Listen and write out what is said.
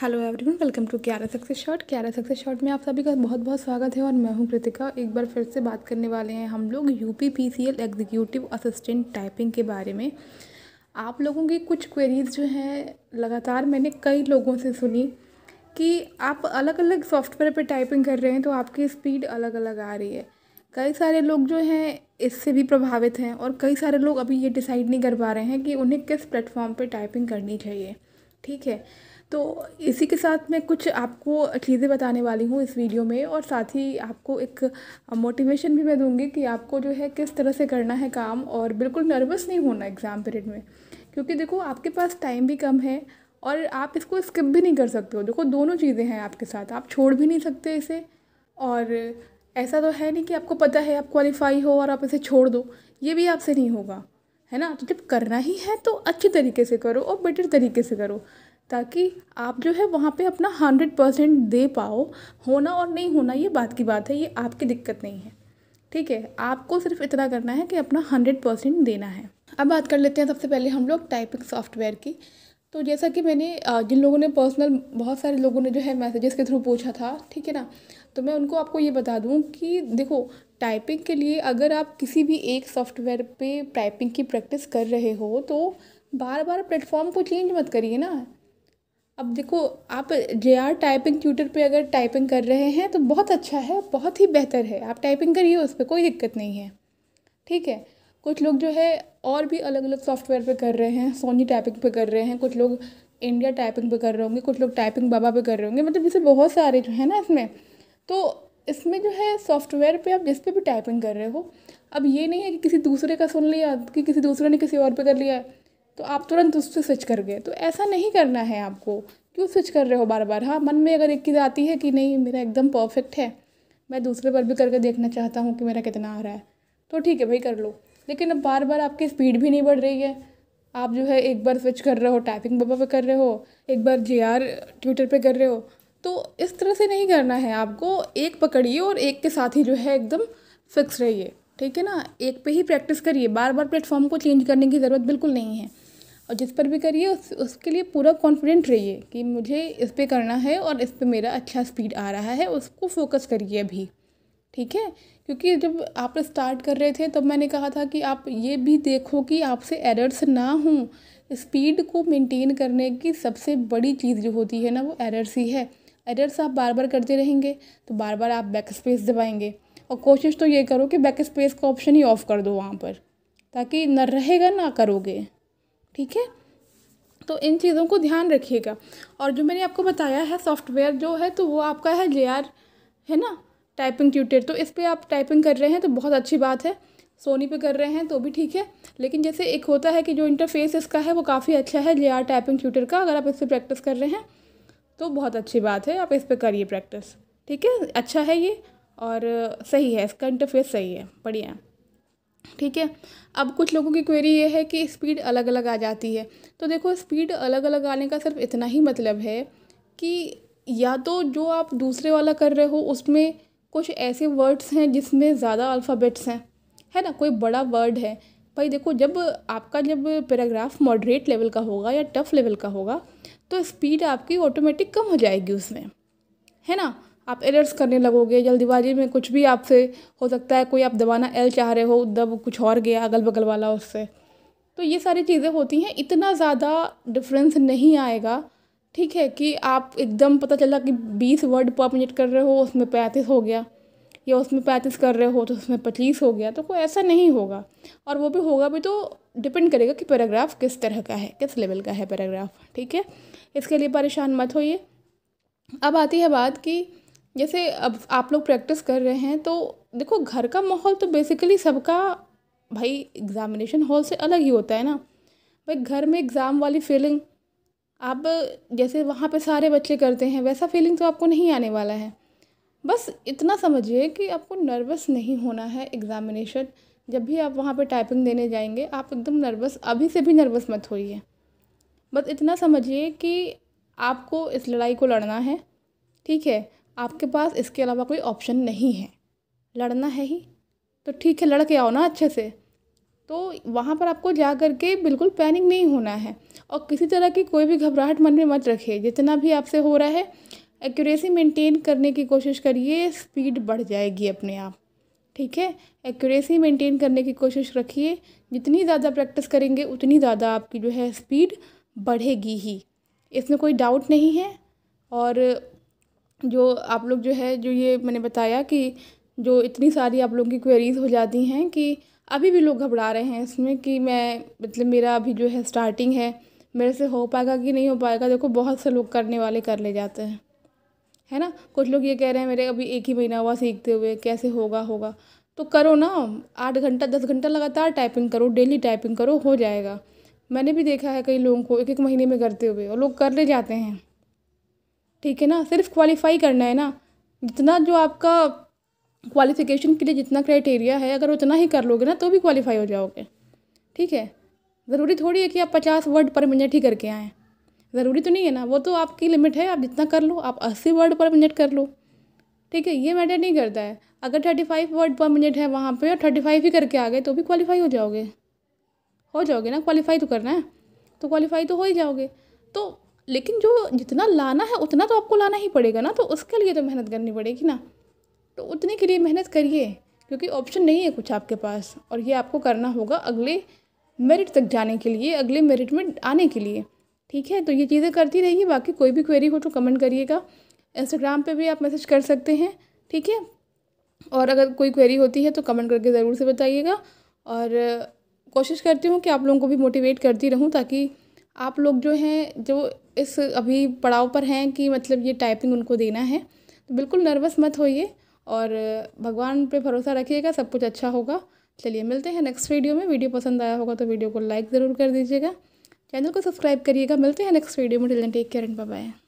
hello everyone welcome to Kyara success shot Kyara success shot में आप सभी का बहुत बहुत स्वागत है और मैं हूं कृतिका एक बार फिर से बात करने वाले हैं हम लोग U P P C L executive assistant typing के बारे में आप लोगों की कुछ क्वेरीज़ जो हैं लगातार मैंने कई लोगों से सुनी कि आप अलग अलग सॉफ्टवेयर पर टाइपिंग कर रहे हैं तो आपकी स्पीड अलग अलग आ रही है कई सारे लोग जो हैं इससे भी प्रभावित हैं और कई सारे लोग अभी ये डिसाइड नहीं कर पा रहे हैं कि उन्हें किस प्लेटफॉर्म पर टाइपिंग करनी चाहिए ठीक है तो इसी के साथ मैं कुछ आपको चीज़ें बताने वाली हूँ इस वीडियो में और साथ ही आपको एक मोटिवेशन भी मैं दूँगी कि आपको जो है किस तरह से करना है काम और बिल्कुल नर्वस नहीं होना एग्ज़ाम पीरियड में क्योंकि देखो आपके पास टाइम भी कम है और आप इसको स्किप भी नहीं कर सकते हो देखो दोनों चीज़ें हैं आपके साथ आप छोड़ भी नहीं सकते इसे और ऐसा तो है नहीं कि आपको पता है आप क्वालिफाई हो और आप इसे छोड़ दो ये भी आपसे नहीं होगा है ना तो जब करना ही है तो अच्छे तरीके से करो और बेटर तरीके से करो ताकि आप जो है वहाँ पे अपना हंड्रेड परसेंट दे पाओ होना और नहीं होना ये बात की बात है ये आपकी दिक्कत नहीं है ठीक है आपको सिर्फ इतना करना है कि अपना हंड्रेड परसेंट देना है अब बात कर लेते हैं सबसे पहले हम लोग टाइपिंग सॉफ्टवेयर की तो जैसा कि मैंने जिन लोगों ने पर्सनल बहुत सारे लोगों ने जो है मैसेजेस के थ्रू पूछा था ठीक है ना तो मैं उनको आपको ये बता दूँ कि देखो टाइपिंग के लिए अगर आप किसी भी एक सॉफ्टवेयर पे टाइपिंग की प्रैक्टिस कर रहे हो तो बार बार प्लेटफॉर्म को चेंज मत करिए ना अब देखो आप जे आर टाइपिंग ट्यूटर पे अगर टाइपिंग कर रहे हैं तो बहुत अच्छा है बहुत ही बेहतर है आप टाइपिंग करिए उस पर कोई दिक्कत नहीं है ठीक है कुछ लोग जो है और भी अलग अलग सॉफ्टवेयर पे कर रहे हैं सोनी टाइपिंग पे कर रहे हैं कुछ लोग इंडिया टाइपिंग पे कर रहे होंगे कुछ लोग टाइपिंग बाबा पे कर रहे होंगे मतलब जैसे बहुत सारे जो है ना इसमें तो इसमें जो है सॉफ्टवेयर पे आप जिस पे भी टाइपिंग कर रहे हो अब ये नहीं है कि किसी दूसरे का सुन लिया कि किसी दूसरे ने किसी और पे कर लिया है तो आप तुरंत उससे स्विच कर गए तो ऐसा नहीं करना है आपको क्यों स्विच कर रहे हो बार बार हाँ मन में अगर एक चीज़ आती है कि नहीं मेरा एकदम परफेक्ट है मैं दूसरे पर भी करके देखना चाहता हूँ कि मेरा कितना आ रहा है तो ठीक है भाई कर लो लेकिन अब बार बार आपकी स्पीड भी नहीं बढ़ रही है आप जो है एक बार स्विच कर रहे हो टाइपिंग बबा पे कर रहे हो एक बार जे आर ट्विटर पर कर रहे हो तो इस तरह से नहीं करना है आपको एक पकड़िए और एक के साथ ही जो है एकदम फिक्स रहिए ठीक है ना एक पे ही प्रैक्टिस करिए बार बार प्लेटफॉर्म को चेंज करने की ज़रूरत बिल्कुल नहीं है और जिस पर भी करिए उस उसके लिए पूरा कॉन्फिडेंट रहिए कि मुझे इस पर करना है और इस पर मेरा अच्छा स्पीड आ रहा है उसको फोकस करिए अभी ठीक है क्योंकि जब आप स्टार्ट कर रहे थे तब मैंने कहा था कि आप ये भी देखो कि आपसे एरर्स ना हों स्पीड को मेंटेन करने की सबसे बड़ी चीज़ जो होती है ना वो एरर्स ही है एरर्स आप बार बार करते रहेंगे तो बार बार आप बैक स्पेस दबाएंगे और कोशिश तो ये करो कि बैक स्पेस का ऑप्शन ही ऑफ़ कर दो वहाँ पर ताकि न रहेगा ना करोगे ठीक है तो इन चीज़ों को ध्यान रखिएगा और जो मैंने आपको बताया है सॉफ्टवेयर जो है तो वो आपका है जे आर है ना टाइपिंग ट्यूटर तो इस पर आप टाइपिंग कर रहे हैं तो बहुत अच्छी बात है सोनी पे कर रहे हैं तो भी ठीक है लेकिन जैसे एक होता है कि जो इंटरफेस इसका है वो काफ़ी अच्छा है जे आर टाइपिंग ट्यूटर का अगर आप इस पर प्रैक्टिस कर रहे हैं तो बहुत अच्छी बात है आप इस पर करिए प्रैक्टिस ठीक है अच्छा है ये और सही है इसका इंटरफेस सही है बढ़िया है ठीक है अब कुछ लोगों की क्वेरी ये है कि स्पीड अलग अलग आ जाती है तो देखो स्पीड अलग अलग आने का सिर्फ इतना ही मतलब है कि या तो जो आप दूसरे वाला कर रहे हो उसमें कुछ ऐसे वर्ड्स हैं जिसमें ज़्यादा अल्फ़ाबेट्स हैं है ना कोई बड़ा वर्ड है भाई देखो जब आपका जब पैराग्राफ मॉडरेट लेवल का होगा या टफ लेवल का होगा तो स्पीड आपकी ऑटोमेटिक कम हो जाएगी उसमें है ना आप एरर्स करने लगोगे जल्दबाजी में कुछ भी आपसे हो सकता है कोई आप दबाना एल चाह रहे हो दब कुछ और गया अगल बगल वाला उससे तो ये सारी चीज़ें होती हैं इतना ज़्यादा डिफरेंस नहीं आएगा ठीक है कि आप एकदम पता चला कि बीस वर्ड पर मिनट कर रहे हो उसमें पैंतीस हो गया या उसमें पैंतीस कर रहे हो तो उसमें पच्चीस हो गया तो कोई ऐसा नहीं होगा और वो भी होगा भी तो डिपेंड करेगा कि पैराग्राफ किस तरह का है किस लेवल का है पैराग्राफ ठीक है इसके लिए परेशान मत होइए अब आती है बात कि जैसे अब आप लोग प्रैक्टिस कर रहे हैं तो देखो घर का माहौल तो बेसिकली सबका भाई एग्ज़ामिनेशन हॉल से अलग ही होता है ना भाई घर में एग्ज़ाम वाली फीलिंग आप जैसे वहाँ पे सारे बच्चे करते हैं वैसा फीलिंग तो आपको नहीं आने वाला है बस इतना समझिए कि आपको नर्वस नहीं होना है एग्ज़ामिनेशन जब भी आप वहाँ पे टाइपिंग देने जाएंगे आप एकदम नर्वस अभी से भी नर्वस मत होइए बस इतना समझिए कि आपको इस लड़ाई को लड़ना है ठीक है आपके पास इसके अलावा कोई ऑप्शन नहीं है लड़ना है ही तो ठीक है लड़ के आओ ना अच्छे से तो वहाँ पर आपको जा कर के बिल्कुल पैनिक नहीं होना है और किसी तरह की कोई भी घबराहट मन में मत रखिए जितना भी आपसे हो रहा है एक्यूरेसी मेंटेन करने की कोशिश करिए स्पीड बढ़ जाएगी अपने आप ठीक है एक्यूरेसी मेंटेन करने की कोशिश रखिए जितनी ज़्यादा प्रैक्टिस करेंगे उतनी ज़्यादा आपकी जो है स्पीड बढ़ेगी ही इसमें कोई डाउट नहीं है और जो आप लोग जो है जो ये मैंने बताया कि जो इतनी सारी आप लोगों की क्वेरीज़ हो जाती हैं कि अभी भी लोग घबरा रहे हैं इसमें कि मैं मतलब मेरा अभी जो है स्टार्टिंग है मेरे से हो पाएगा कि नहीं हो पाएगा देखो बहुत से लोग करने वाले कर ले जाते हैं है ना कुछ लोग ये कह रहे हैं मेरे अभी एक ही महीना हुआ सीखते हुए कैसे होगा होगा तो करो ना आठ घंटा दस घंटा लगातार टाइपिंग करो डेली टाइपिंग करो हो जाएगा मैंने भी देखा है कई लोगों को एक एक महीने में करते हुए और लोग कर ले जाते हैं ठीक है ना सिर्फ क्वालिफाई करना है ना जितना जो आपका क्वालिफिकेशन के लिए जितना क्राइटेरिया है अगर उतना ही कर लोगे ना तो भी क्वालिफाई हो जाओगे ठीक है ज़रूरी थोड़ी है कि आप पचास वर्ड पर मिनट ही करके आएँ ज़रूरी तो नहीं है ना वो तो आपकी लिमिट है आप जितना कर लो आप अस्सी वर्ड पर मिनट कर लो ठीक है ये मैटर नहीं करता है अगर thirty five word per minute है वहाँ पे और थर्टी फाइव ही करके आ गए तो भी क्वालिफाई हो जाओगे हो जाओगे ना क्वालिफाई तो करना है तो क्वालिफाई तो हो ही जाओगे तो लेकिन जो जितना लाना है उतना तो आपको लाना ही पड़ेगा ना तो उसके लिए तो मेहनत करनी पड़ेगी ना तो उतने के लिए मेहनत करिए क्योंकि ऑप्शन नहीं है कुछ आपके पास और ये आपको करना होगा अगले मेरिट तक जाने के लिए अगले मेरिट में आने के लिए ठीक है तो ये चीज़ें करती रहिए बाकी कोई भी क्वेरी हो तो कमेंट करिएगा इंस्टाग्राम पे भी आप मैसेज कर सकते हैं ठीक है और अगर कोई क्वेरी होती है तो कमेंट करके ज़रूर से बताइएगा और कोशिश करती हूँ कि आप लोगों को भी मोटिवेट करती रहूँ ताकि आप लोग जो हैं जो इस अभी पड़ाव पर हैं कि मतलब ये टाइपिंग उनको देना है तो बिल्कुल नर्वस मत होइए और भगवान पे भरोसा रखिएगा सब कुछ अच्छा होगा चलिए मिलते हैं नेक्स्ट वीडियो में वीडियो पसंद आया होगा तो वीडियो को लाइक ज़रूर कर दीजिएगा चैनल को सब्सक्राइब करिएगा मिलते हैं नेक्स्ट वीडियो में टेक केयर एंड बाय